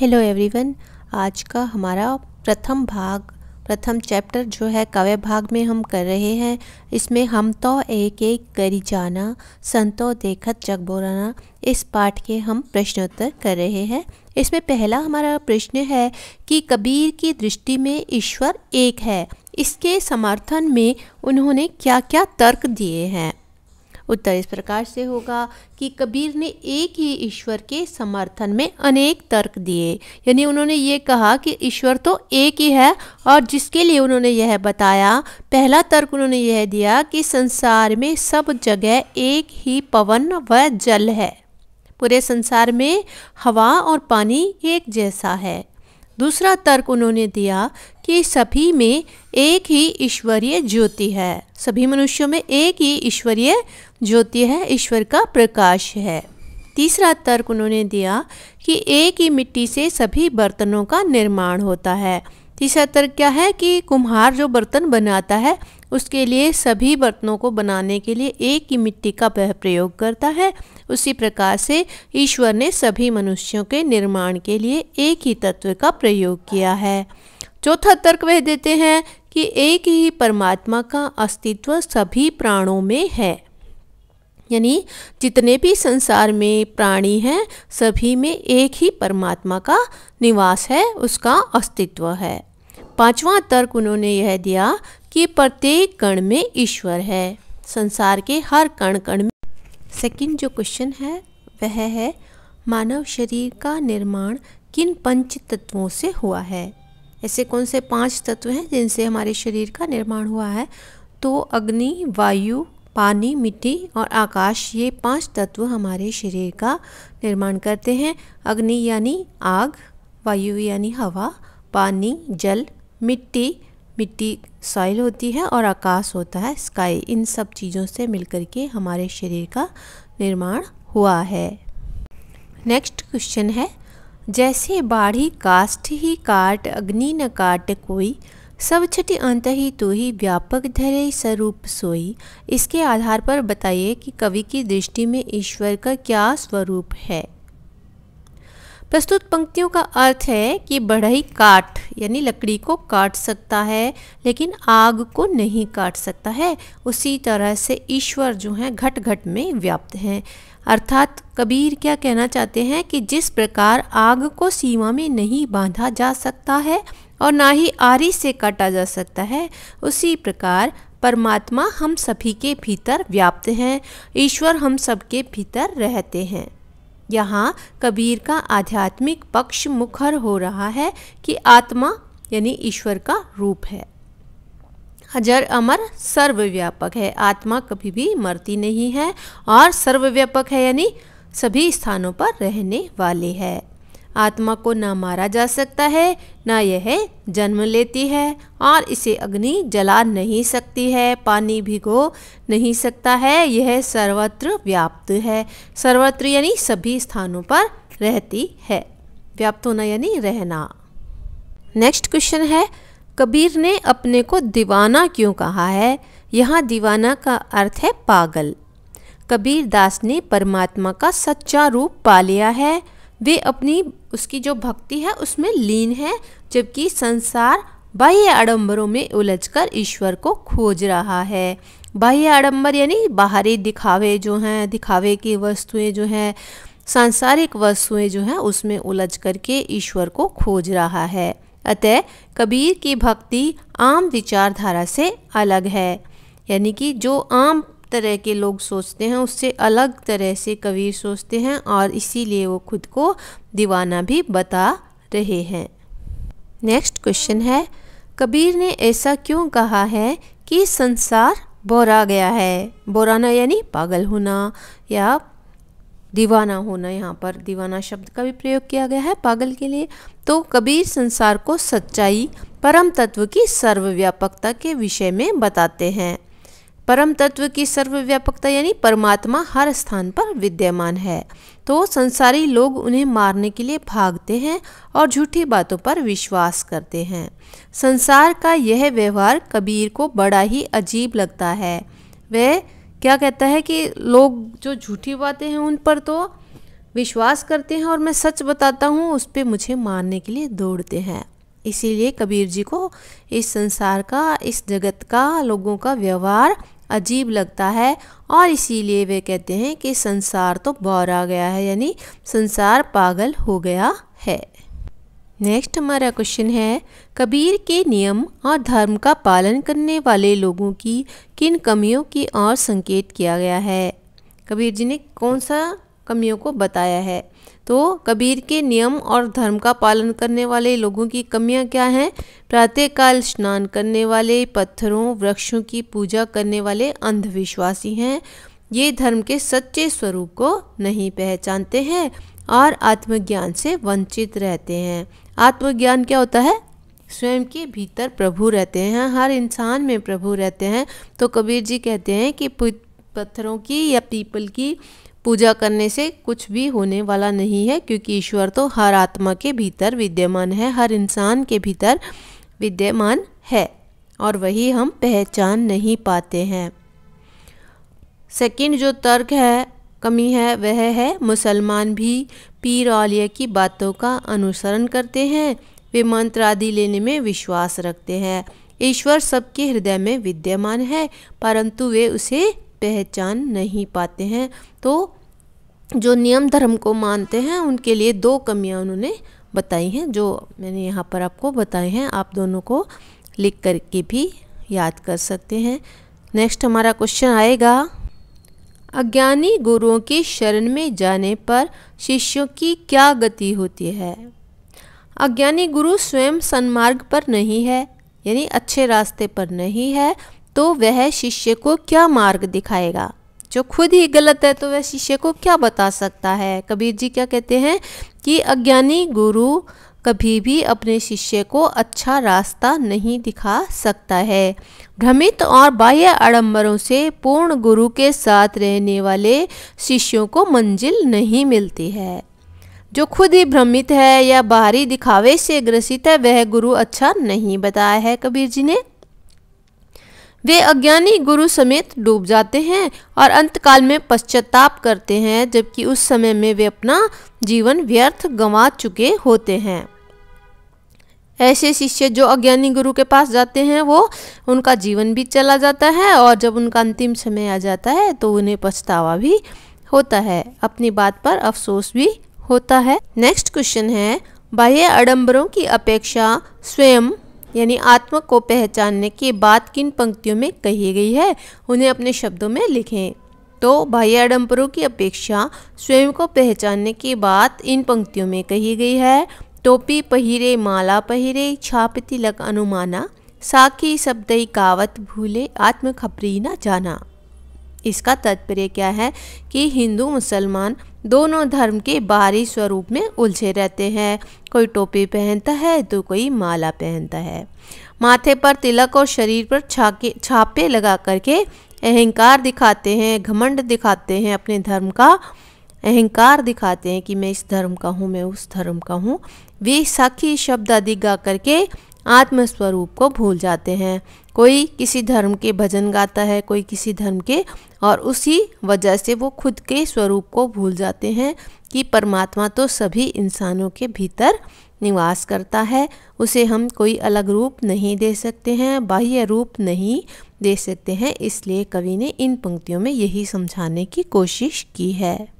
hello everyone आज का हमारा प्रथम भाग प्रथम चैप्टर जो है कव्य भाग में हम कर रहे हैं इसमें हम तो एक एक करी जाना संतो देखत जगबोराना इस पाठ के हम प्रश्नोत्तर कर रहे हैं इसमें पहला हमारा प्रश्न है कि कबीर की दृष्टि में ईश्वर एक है इसके समर्थन में उन्होंने क्या क्या तर्क दिए हैं उत्तर तो इस प्रकार से होगा कि कबीर ने एक ही ईश्वर के समर्थन में अनेक तर्क दिए यानी उन्होंने ये कहा कि ईश्वर तो एक ही है और जिसके लिए उन्होंने यह बताया पहला तर्क उन्होंने यह दिया कि संसार में सब जगह एक ही पवन व जल है पूरे संसार में हवा और पानी एक जैसा है दूसरा तर्क उन्होंने दिया कि सभी में एक ही ईश्वरीय ज्योति है सभी मनुष्यों में एक ही ईश्वरीय ज्योति है ईश्वर का प्रकाश है तीसरा तर्क उन्होंने दिया कि एक ही मिट्टी से सभी बर्तनों का निर्माण होता है तीसरा तर्क क्या है कि कुम्हार जो बर्तन बनाता है उसके लिए सभी बर्तनों को बनाने के लिए एक ही मिट्टी का वह प्रयोग करता है उसी प्रकार से ईश्वर ने सभी मनुष्यों के निर्माण के लिए एक ही तत्व का प्रयोग किया है चौथा तर्क वह देते हैं कि एक ही परमात्मा का अस्तित्व सभी प्राणों में है यानी जितने भी संसार में प्राणी हैं सभी में एक ही परमात्मा का निवास है उसका अस्तित्व है पांचवा तर्क उन्होंने यह दिया कि प्रत्येक कण में ईश्वर है संसार के हर कण कण में सेकंड जो क्वेश्चन है वह है मानव शरीर का निर्माण किन पंच तत्वों से हुआ है ऐसे कौन से पांच तत्व हैं जिनसे हमारे शरीर का निर्माण हुआ है तो अग्नि वायु पानी मिट्टी और आकाश ये पांच तत्व हमारे शरीर का निर्माण करते हैं अग्नि यानी आग वायु यानी हवा पानी जल मिट्टी मिट्टी सॉइल होती है और आकाश होता है स्काई इन सब चीज़ों से मिलकर के हमारे शरीर का निर्माण हुआ है नेक्स्ट क्वेश्चन है जैसे बाढ़ी काष्ट ही काट अग्नि न काट कोई सब छठ अंत ही तो ही व्यापक धैर्य स्वरूप सोई इसके आधार पर बताइए कि कवि की दृष्टि में ईश्वर का क्या स्वरूप है प्रस्तुत पंक्तियों का अर्थ है कि बढ़ई काट यानी लकड़ी को काट सकता है लेकिन आग को नहीं काट सकता है उसी तरह से ईश्वर जो है घट घट में व्याप्त हैं अर्थात कबीर क्या कहना चाहते हैं कि जिस प्रकार आग को सीमा में नहीं बांधा जा सकता है और ना ही आरी से काटा जा सकता है उसी प्रकार परमात्मा हम सभी के भीतर व्याप्त हैं ईश्वर हम सबके भीतर रहते हैं यहाँ कबीर का आध्यात्मिक पक्ष मुखर हो रहा है कि आत्मा यानी ईश्वर का रूप है अजर अमर सर्वव्यापक है आत्मा कभी भी मरती नहीं है और सर्वव्यापक है यानी सभी स्थानों पर रहने वाले है आत्मा को ना मारा जा सकता है ना यह जन्म लेती है और इसे अग्नि जला नहीं सकती है पानी भिगो नहीं सकता है यह सर्वत्र व्याप्त है सर्वत्र यानी सभी स्थानों पर रहती है व्याप्त होना यानी रहना नेक्स्ट क्वेश्चन है कबीर ने अपने को दीवाना क्यों कहा है यहाँ दीवाना का अर्थ है पागल कबीर दास ने परमात्मा का सच्चा रूप पा लिया है वे अपनी उसकी जो भक्ति है उसमें लीन है जबकि संसार बाह्य आडम्बरों में उलझकर ईश्वर को खोज रहा है बाह्य आडम्बर यानी बाहरी दिखावे जो हैं दिखावे की वस्तुएं जो हैं सांसारिक वस्तुएं जो हैं उसमें उलझ करके ईश्वर को खोज रहा है अतः कबीर की भक्ति आम विचारधारा से अलग है यानी कि जो आम तरह के लोग सोचते हैं उससे अलग तरह से कबीर सोचते हैं और इसीलिए वो खुद को दीवाना भी बता रहे हैं नेक्स्ट क्वेश्चन है कबीर ने ऐसा क्यों कहा है कि संसार बोरा गया है बोराना यानी पागल होना या दीवाना होना यहाँ पर दीवाना शब्द का भी प्रयोग किया गया है पागल के लिए तो कबीर संसार को सच्चाई परम तत्व की सर्वव्यापकता के विषय में बताते हैं परम तत्व की सर्वव्यापकता यानी परमात्मा हर स्थान पर विद्यमान है तो संसारी लोग उन्हें मारने के लिए भागते हैं और झूठी बातों पर विश्वास करते हैं संसार का यह व्यवहार कबीर को बड़ा ही अजीब लगता है वह क्या कहता है कि लोग जो झूठी बातें हैं उन पर तो विश्वास करते हैं और मैं सच बताता हूँ उस पर मुझे मारने के लिए दौड़ते हैं इसीलिए कबीर जी को इस संसार का इस जगत का लोगों का व्यवहार अजीब लगता है और इसीलिए वे कहते हैं कि संसार तो बौरा गया है यानी संसार पागल हो गया है नेक्स्ट हमारा क्वेश्चन है कबीर के नियम और धर्म का पालन करने वाले लोगों की किन कमियों की ओर संकेत किया गया है कबीर जी ने कौन सा कमियों को बताया है तो कबीर के नियम और धर्म का पालन करने वाले लोगों की कमियां क्या हैं प्रातःकाल स्नान करने वाले पत्थरों वृक्षों की पूजा करने वाले अंधविश्वासी हैं ये धर्म के सच्चे स्वरूप को नहीं पहचानते हैं और आत्मज्ञान से वंचित रहते हैं आत्मज्ञान क्या होता है स्वयं के भीतर प्रभु रहते हैं हर इंसान में प्रभु रहते हैं तो कबीर जी कहते हैं कि पत्थरों की या पीपल की पूजा करने से कुछ भी होने वाला नहीं है क्योंकि ईश्वर तो हर आत्मा के भीतर विद्यमान है हर इंसान के भीतर विद्यमान है और वही हम पहचान नहीं पाते हैं सेकंड जो तर्क है कमी है वह है मुसलमान भी पीर आलिया की बातों का अनुसरण करते हैं वे मंत्र आदि लेने में विश्वास रखते हैं ईश्वर सबके हृदय में विद्यमान है परंतु वे उसे पहचान नहीं पाते हैं तो जो नियम धर्म को मानते हैं उनके लिए दो कमियां उन्होंने बताई हैं जो मैंने यहाँ पर आपको बताए हैं आप दोनों को लिख करके भी याद कर सकते हैं नेक्स्ट हमारा क्वेश्चन आएगा अज्ञानी गुरुओं की शरण में जाने पर शिष्यों की क्या गति होती है अज्ञानी गुरु स्वयं सन्मार्ग पर नहीं है यानी अच्छे रास्ते पर नहीं है तो वह शिष्य को क्या मार्ग दिखाएगा जो खुद ही गलत है तो वह शिष्य को क्या बता सकता है कबीर जी क्या कहते हैं कि अज्ञानी गुरु कभी भी अपने शिष्य को अच्छा रास्ता नहीं दिखा सकता है भ्रमित और बाह्य आडम्बरों से पूर्ण गुरु के साथ रहने वाले शिष्यों को मंजिल नहीं मिलती है जो खुद ही भ्रमित है या बाहरी दिखावे से ग्रसित है वह गुरु अच्छा नहीं बताया है कबीर जी ने वे अज्ञानी गुरु समेत डूब जाते हैं और अंतकाल में पश्चाताप करते हैं जबकि उस समय में वे अपना जीवन व्यर्थ गंवा चुके होते हैं ऐसे शिष्य जो अज्ञानी गुरु के पास जाते हैं वो उनका जीवन भी चला जाता है और जब उनका अंतिम समय आ जाता है तो उन्हें पछतावा भी होता है अपनी बात पर अफसोस भी होता है नेक्स्ट क्वेश्चन है बाह्य अडम्बरों की अपेक्षा स्वयं यानी आत्मा को पहचानने की बात किन पंक्तियों में कही गई है उन्हें अपने शब्दों में लिखें तो भाई आडम्बरों की अपेक्षा स्वयं को पहचानने की बात इन पंक्तियों में कही गई है टोपी पहिरे माला पहिरे छाप तिलक अनुमाना साखी शब्द कावत भूले आत्म खपरी ना जाना इसका तात्पर्य क्या है कि हिंदू मुसलमान दोनों धर्म के बाहरी स्वरूप में उलझे रहते हैं कोई टोपी पहनता है तो कोई माला पहनता है माथे पर तिलक और शरीर पर छाके छापे लगा करके अहंकार दिखाते हैं घमंड दिखाते हैं अपने धर्म का अहंकार दिखाते हैं कि मैं इस धर्म का हूँ मैं उस धर्म का हूँ वे साखी शब्द आदि गा करके आत्मस्वरूप को भूल जाते हैं कोई किसी धर्म के भजन गाता है कोई किसी धर्म के और उसी वजह से वो खुद के स्वरूप को भूल जाते हैं कि परमात्मा तो सभी इंसानों के भीतर निवास करता है उसे हम कोई अलग रूप नहीं दे सकते हैं बाह्य रूप नहीं दे सकते हैं इसलिए कवि ने इन पंक्तियों में यही समझाने की कोशिश की है